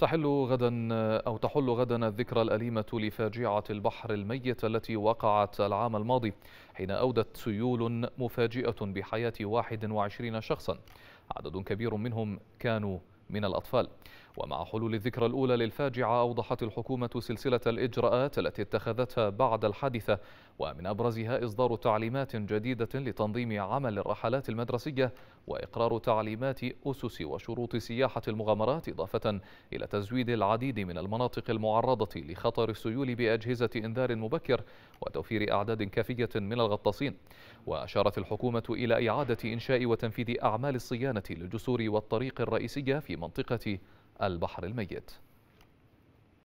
تحل غدا أو تحل غدا الذكرى الأليمة لفاجعة البحر الميت التي وقعت العام الماضي حين أودت سيول مفاجئة بحياة 21 شخصا عدد كبير منهم كانوا من الأطفال ومع حلول الذكرى الأولى للفاجعة أوضحت الحكومة سلسلة الإجراءات التي اتخذتها بعد الحادثة ومن أبرزها إصدار تعليمات جديدة لتنظيم عمل الرحلات المدرسية وإقرار تعليمات أسس وشروط سياحة المغامرات إضافة إلى تزويد العديد من المناطق المعرضة لخطر السيول بأجهزة إنذار مبكر وتوفير أعداد كافية من الغطاسين وأشارت الحكومة إلى إعادة إنشاء وتنفيذ أعمال الصيانة للجسور والطريق الرئيسية في منطقة البحر الميت